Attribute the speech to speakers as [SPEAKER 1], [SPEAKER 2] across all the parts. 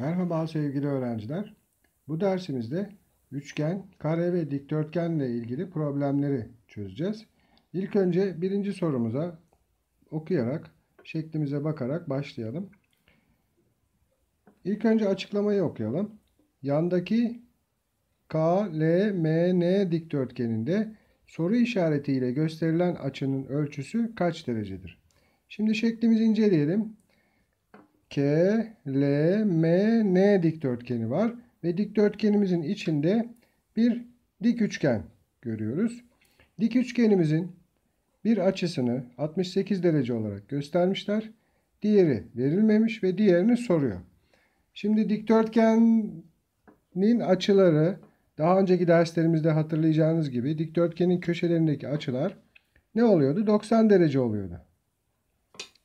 [SPEAKER 1] Merhaba sevgili öğrenciler. Bu dersimizde üçgen, kare ve dikdörtgen ile ilgili problemleri çözeceğiz. İlk önce birinci sorumuza okuyarak, şeklimize bakarak başlayalım. İlk önce açıklamayı okuyalım. Yandaki K, L, M, N dikdörtgeninde soru işaretiyle gösterilen açının ölçüsü kaç derecedir? Şimdi şeklimizi inceleyelim. K, L, M, N dikdörtgeni var. Ve dikdörtgenimizin içinde bir dik üçgen görüyoruz. Dik üçgenimizin bir açısını 68 derece olarak göstermişler. Diğeri verilmemiş ve diğerini soruyor. Şimdi dikdörtgenin açıları daha önceki derslerimizde hatırlayacağınız gibi dikdörtgenin köşelerindeki açılar ne oluyordu? 90 derece oluyordu.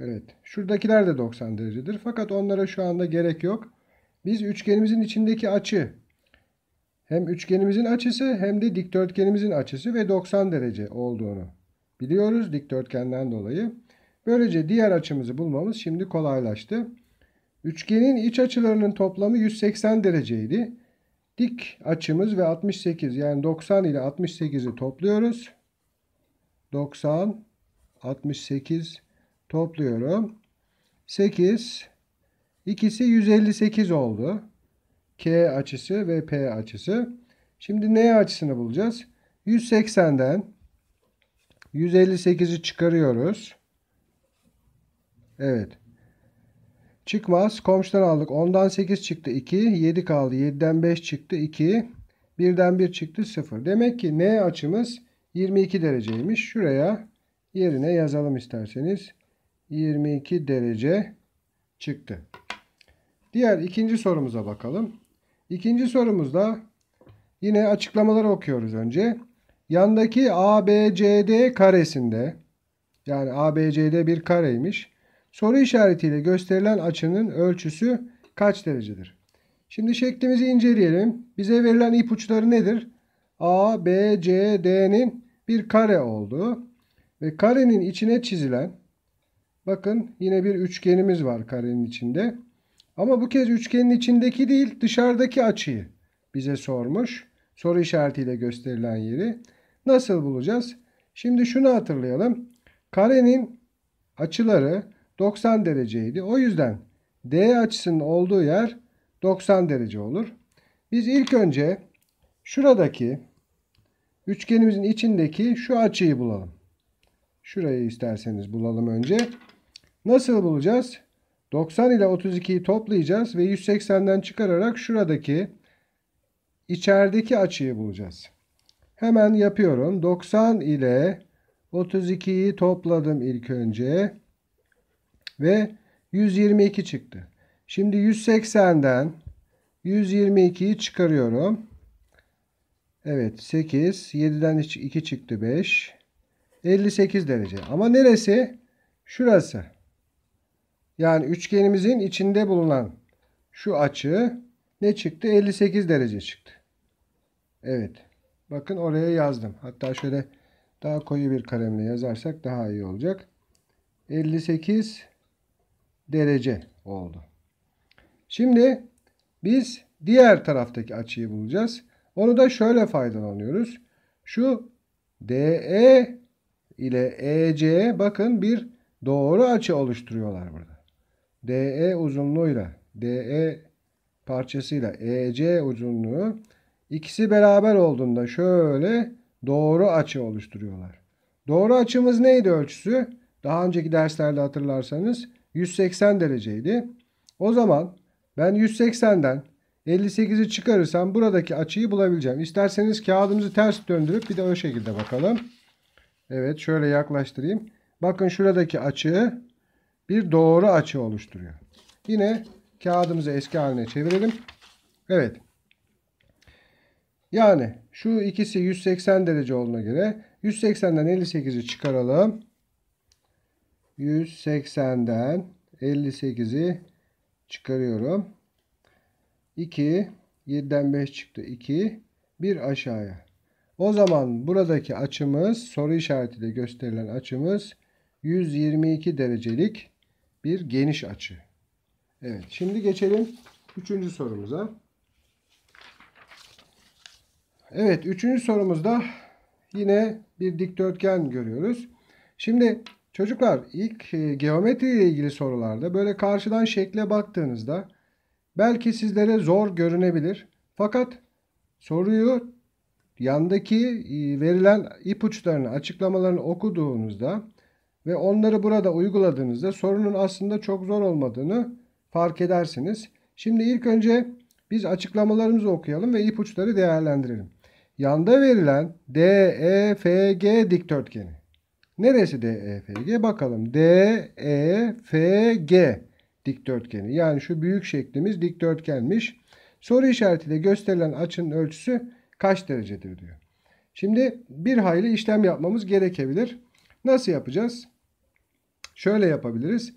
[SPEAKER 1] Evet. Şuradakiler de 90 derecedir. Fakat onlara şu anda gerek yok. Biz üçgenimizin içindeki açı hem üçgenimizin açısı hem de dikdörtgenimizin açısı ve 90 derece olduğunu biliyoruz dikdörtgenden dolayı. Böylece diğer açımızı bulmamız şimdi kolaylaştı. Üçgenin iç açılarının toplamı 180 dereceydi. Dik açımız ve 68 yani 90 ile 68'i topluyoruz. 90, 68, Topluyorum. 8. ikisi 158 oldu. K açısı ve P açısı. Şimdi N açısını bulacağız. 180'den 158'i çıkarıyoruz. Evet. Çıkmaz. Komşudan aldık. 10'dan 8 çıktı 2. 7 kaldı. 7'den 5 çıktı 2. 1'den 1 çıktı 0. Demek ki N açımız 22 dereceymiş. Şuraya yerine yazalım isterseniz. 22 derece çıktı. Diğer ikinci sorumuza bakalım. İkinci sorumuzda yine açıklamaları okuyoruz önce. Yandaki ABCD karesinde yani ABCD bir kareymiş. Soru işaretiyle gösterilen açının ölçüsü kaç derecedir? Şimdi şeklimizi inceleyelim. Bize verilen ipuçları nedir? A, B, C, D'nin bir kare olduğu ve karenin içine çizilen Bakın yine bir üçgenimiz var karenin içinde. Ama bu kez üçgenin içindeki değil dışarıdaki açıyı bize sormuş. Soru işaretiyle gösterilen yeri. Nasıl bulacağız? Şimdi şunu hatırlayalım. Karenin açıları 90 dereceydi. O yüzden D açısının olduğu yer 90 derece olur. Biz ilk önce şuradaki üçgenimizin içindeki şu açıyı bulalım. Şurayı isterseniz bulalım önce. Nasıl bulacağız? 90 ile 32'yi toplayacağız ve 180'den çıkararak şuradaki içerideki açıyı bulacağız. Hemen yapıyorum. 90 ile 32'yi topladım ilk önce ve 122 çıktı. Şimdi 180'den 122'yi çıkarıyorum. Evet 8 7'den 2 çıktı 5 58 derece. Ama neresi? Şurası. Yani üçgenimizin içinde bulunan şu açı ne çıktı? 58 derece çıktı. Evet. Bakın oraya yazdım. Hatta şöyle daha koyu bir kalemle yazarsak daha iyi olacak. 58 derece oldu. Şimdi biz diğer taraftaki açıyı bulacağız. Onu da şöyle faydalanıyoruz. Şu DE ile EC bakın bir doğru açı oluşturuyorlar burada. DE uzunluğuyla DE parçasıyla EC uzunluğu ikisi beraber olduğunda şöyle doğru açı oluşturuyorlar. Doğru açımız neydi ölçüsü? Daha önceki derslerde hatırlarsanız 180 dereceydi. O zaman ben 180'den 58'i çıkarırsam buradaki açıyı bulabileceğim. İsterseniz kağıdımızı ters döndürüp bir de o şekilde bakalım. Evet şöyle yaklaştırayım. Bakın şuradaki açı bir doğru açı oluşturuyor. Yine kağıdımızı eski haline çevirelim. Evet. Yani şu ikisi 180 derece olduğuna göre 180'den 58'i çıkaralım. 180'den 58'i çıkarıyorum. 2 7'den 5 çıktı 2 1 aşağıya. O zaman buradaki açımız soru işaretiyle gösterilen açımız 122 derecelik bir geniş açı. Evet şimdi geçelim üçüncü sorumuza. Evet üçüncü sorumuzda yine bir dikdörtgen görüyoruz. Şimdi çocuklar ilk e, geometri ile ilgili sorularda böyle karşıdan şekle baktığınızda belki sizlere zor görünebilir. Fakat soruyu yandaki e, verilen ipuçlarını açıklamalarını okuduğunuzda ve onları burada uyguladığınızda sorunun aslında çok zor olmadığını fark edersiniz. Şimdi ilk önce biz açıklamalarımızı okuyalım ve ipuçları değerlendirelim. Yanda verilen DEFG dikdörtgeni. Neresi DEFG? Bakalım. DEFG dikdörtgeni. Yani şu büyük şeklimiz dikdörtgenmiş. Soru işaretiyle gösterilen açının ölçüsü kaç derecedir diyor. Şimdi bir hayli işlem yapmamız gerekebilir. Nasıl yapacağız? Şöyle yapabiliriz.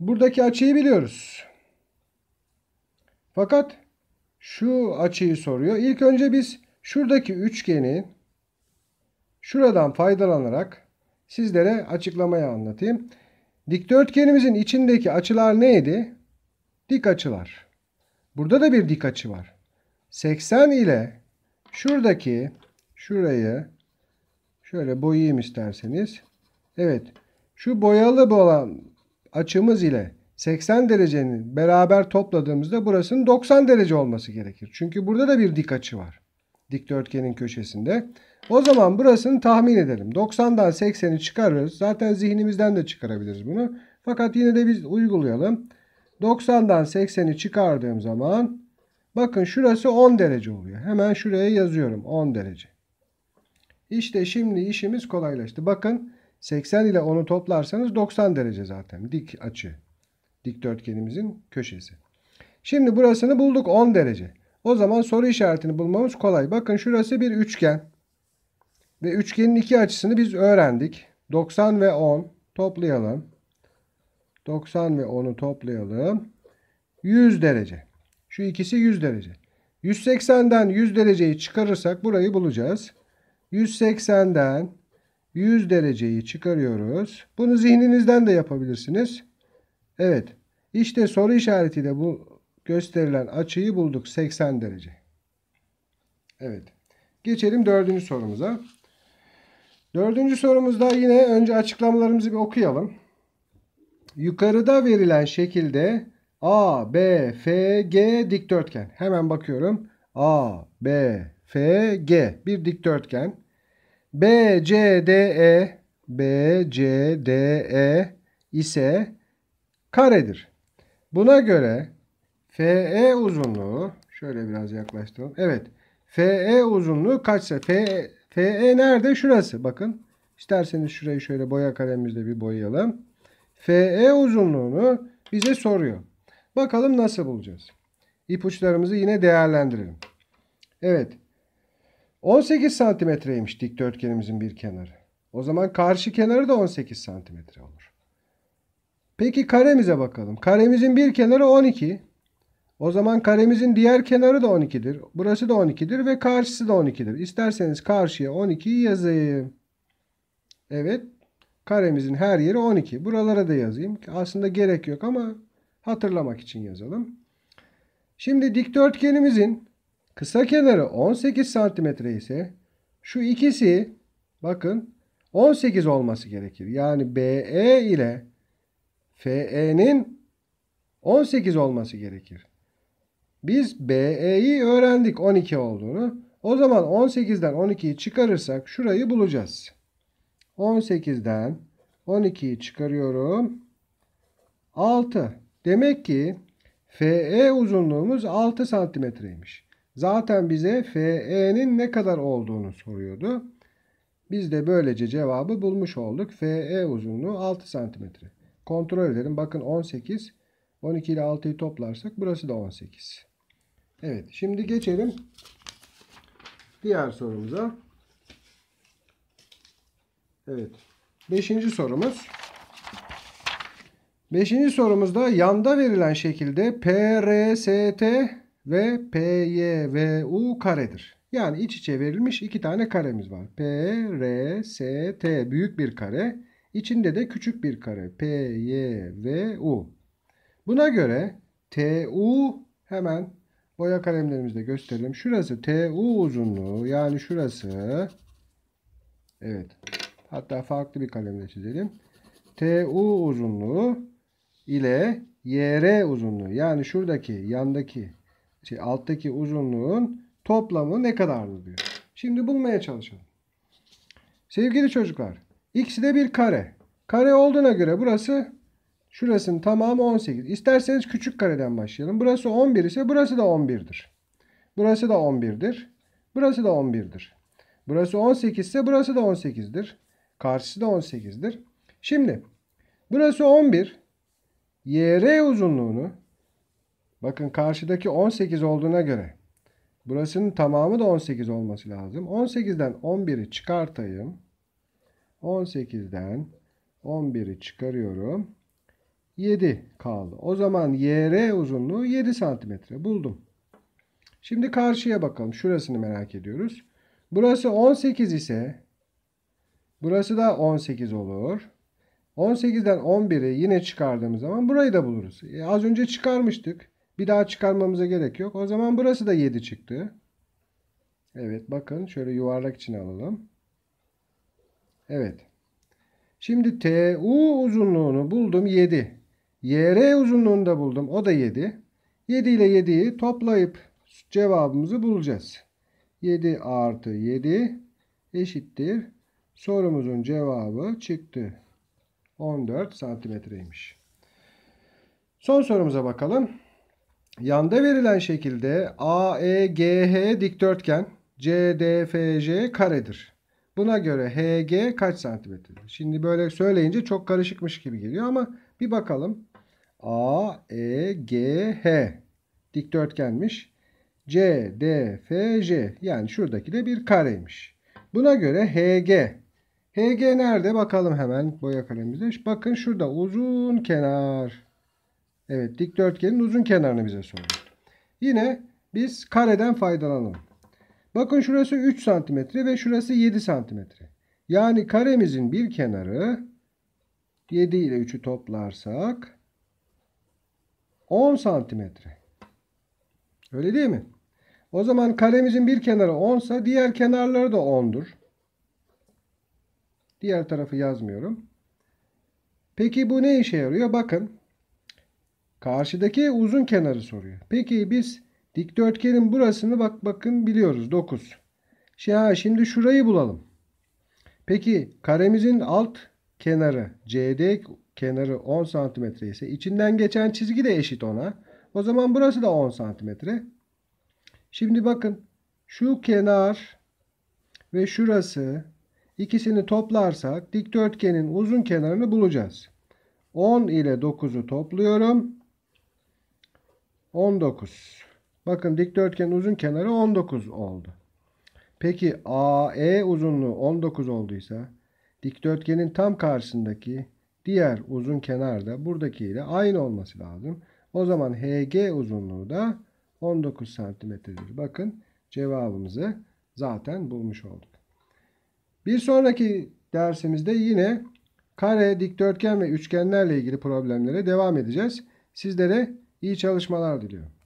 [SPEAKER 1] Buradaki açıyı biliyoruz. Fakat şu açıyı soruyor. İlk önce biz şuradaki üçgeni şuradan faydalanarak sizlere açıklamayı anlatayım. Dikdörtgenimizin içindeki açılar neydi? Dik açılar. Burada da bir dik açı var. 80 ile şuradaki şurayı Şöyle boyayayım isterseniz. Evet. Şu boyalı olan açımız ile 80 derecenin beraber topladığımızda burasının 90 derece olması gerekir. Çünkü burada da bir dik açı var. Dikdörtgenin köşesinde. O zaman burasını tahmin edelim. 90'dan 80'i çıkarırız. Zaten zihnimizden de çıkarabiliriz bunu. Fakat yine de biz uygulayalım. 90'dan 80'i çıkardığım zaman bakın şurası 10 derece oluyor. Hemen şuraya yazıyorum 10 derece. İşte şimdi işimiz kolaylaştı. Bakın 80 ile 10'u toplarsanız 90 derece zaten dik açı. Dikdörtgenimizin köşesi. Şimdi burasını bulduk 10 derece. O zaman soru işaretini bulmamız kolay. Bakın şurası bir üçgen. Ve üçgenin iki açısını biz öğrendik. 90 ve 10 toplayalım. 90 ve 10'u toplayalım. 100 derece. Şu ikisi 100 derece. 180'den 100 dereceyi çıkarırsak burayı bulacağız. 180'den 100 dereceyi çıkarıyoruz. Bunu zihninizden de yapabilirsiniz. Evet. İşte soru işaretiyle bu gösterilen açıyı bulduk. 80 derece. Evet. Geçelim dördüncü sorumuza. Dördüncü sorumuzda yine önce açıklamalarımızı bir okuyalım. Yukarıda verilen şekilde A, B, F, G dikdörtgen. Hemen bakıyorum. A, B, FG bir dikdörtgen. BCDE BCDE ise karedir. Buna göre FE uzunluğu şöyle biraz yaklaştıralım. Evet. FE uzunluğu kaçsa FE, FE nerede? Şurası. Bakın. İsterseniz şurayı şöyle boya kalemizle bir boyayalım. FE uzunluğunu bize soruyor. Bakalım nasıl bulacağız. İpuçlarımızı yine değerlendirelim. Evet. 18 santimetreymiş dikdörtgenimizin bir kenarı. O zaman karşı kenarı da 18 santimetre olur. Peki karemize bakalım. Karemizin bir kenarı 12. O zaman karemizin diğer kenarı da 12'dir. Burası da 12'dir ve karşısı da 12'dir. İsterseniz karşıya 12'yi yazayım. Evet. Karemizin her yeri 12. Buralara da yazayım. Aslında gerek yok ama hatırlamak için yazalım. Şimdi dikdörtgenimizin Kısa kenarı 18 santimetre ise şu ikisi bakın 18 olması gerekir. Yani BE ile FE'nin 18 olması gerekir. Biz BE'yi öğrendik 12 olduğunu. O zaman 18'den 12'yi çıkarırsak şurayı bulacağız. 18'den 12'yi çıkarıyorum. 6. Demek ki FE uzunluğumuz 6 santimetreymiş zaten bize FE'nin ne kadar olduğunu soruyordu. Biz de böylece cevabı bulmuş olduk. FE uzunluğu 6 cm. Kontrol edelim. Bakın 18. 12 ile 6'yı toplarsak burası da 18. Evet. Şimdi geçelim diğer sorumuza. Evet. Beşinci sorumuz. Beşinci sorumuzda yanda verilen şekilde PRST ve PY ve U karedir. Yani iç içe verilmiş iki tane karemiz var. P, R, S, T büyük bir kare. İçinde de küçük bir kare. P, Y, V, U. Buna göre TU hemen boya kalemlerimizde gösterelim. Şurası TU uzunluğu. Yani şurası. Evet. Hatta farklı bir kalemle çizelim. TU uzunluğu ile YR uzunluğu. Yani şuradaki yandaki şey, alttaki uzunluğun toplamı ne kadardır diyor. Şimdi bulmaya çalışalım. Sevgili çocuklar ikisi de bir kare. Kare olduğuna göre burası şurasının tamamı 18. İsterseniz küçük kareden başlayalım. Burası 11 ise burası da 11'dir. Burası da 11'dir. Burası da 11'dir. Burası 18 ise burası da 18'dir. Karşısı da 18'dir. Şimdi burası 11. YR uzunluğunu Bakın karşıdaki 18 olduğuna göre burasının tamamı da 18 olması lazım. 18'den 11'i çıkartayım. 18'den 11'i çıkarıyorum. 7 kaldı. O zaman YR uzunluğu 7 santimetre. Buldum. Şimdi karşıya bakalım. Şurasını merak ediyoruz. Burası 18 ise burası da 18 olur. 18'den 11'i yine çıkardığımız zaman burayı da buluruz. E, az önce çıkarmıştık. Bir daha çıkarmamıza gerek yok. O zaman burası da 7 çıktı. Evet bakın şöyle yuvarlak içine alalım. Evet. Şimdi TU uzunluğunu buldum 7. YR uzunluğunu da buldum. O da 7. 7 ile 7'yi toplayıp cevabımızı bulacağız. 7 artı 7 eşittir. Sorumuzun cevabı çıktı. 14 santimetreymiş. Son sorumuza bakalım. Yanda verilen şekilde AEGH dikdörtgen CDFC karedir. Buna göre HG kaç santimetredir? Şimdi böyle söyleyince çok karışıkmış gibi geliyor ama bir bakalım. AEGH dikdörtgenmiş. C, yani şuradaki de bir kareymiş. Buna göre HG. HG nerede? Bakalım hemen boya kalemimizde. Bakın şurada uzun kenar. Evet dikdörtgenin uzun kenarını bize soruyor. Yine biz kareden faydalanalım. Bakın şurası 3 cm ve şurası 7 cm. Yani karemizin bir kenarı 7 ile 3'ü toplarsak 10 cm. Öyle değil mi? O zaman karemizin bir kenarı 10 sa diğer kenarları da 10'dur. Diğer tarafı yazmıyorum. Peki bu ne işe yarıyor? Bakın Karşıdaki uzun kenarı soruyor. Peki biz dikdörtgenin burasını bak bakın biliyoruz 9. Şey ha şimdi şurayı bulalım. Peki karemizin alt kenarı CD kenarı 10 cm ise içinden geçen çizgi de eşit ona. O zaman burası da 10 cm. Şimdi bakın şu kenar ve şurası ikisini toplarsak dikdörtgenin uzun kenarını bulacağız. 10 ile 9'u topluyorum. 19. Bakın dikdörtgen uzun kenarı 19 oldu. Peki AE uzunluğu 19 olduysa dikdörtgenin tam karşısındaki diğer uzun kenar da buradakiyle aynı olması lazım. O zaman HG uzunluğu da 19 santimetredir. Bakın cevabımızı zaten bulmuş olduk. Bir sonraki dersimizde yine kare, dikdörtgen ve üçgenlerle ilgili problemlere devam edeceğiz. Sizlere İyi çalışmalar diliyorum.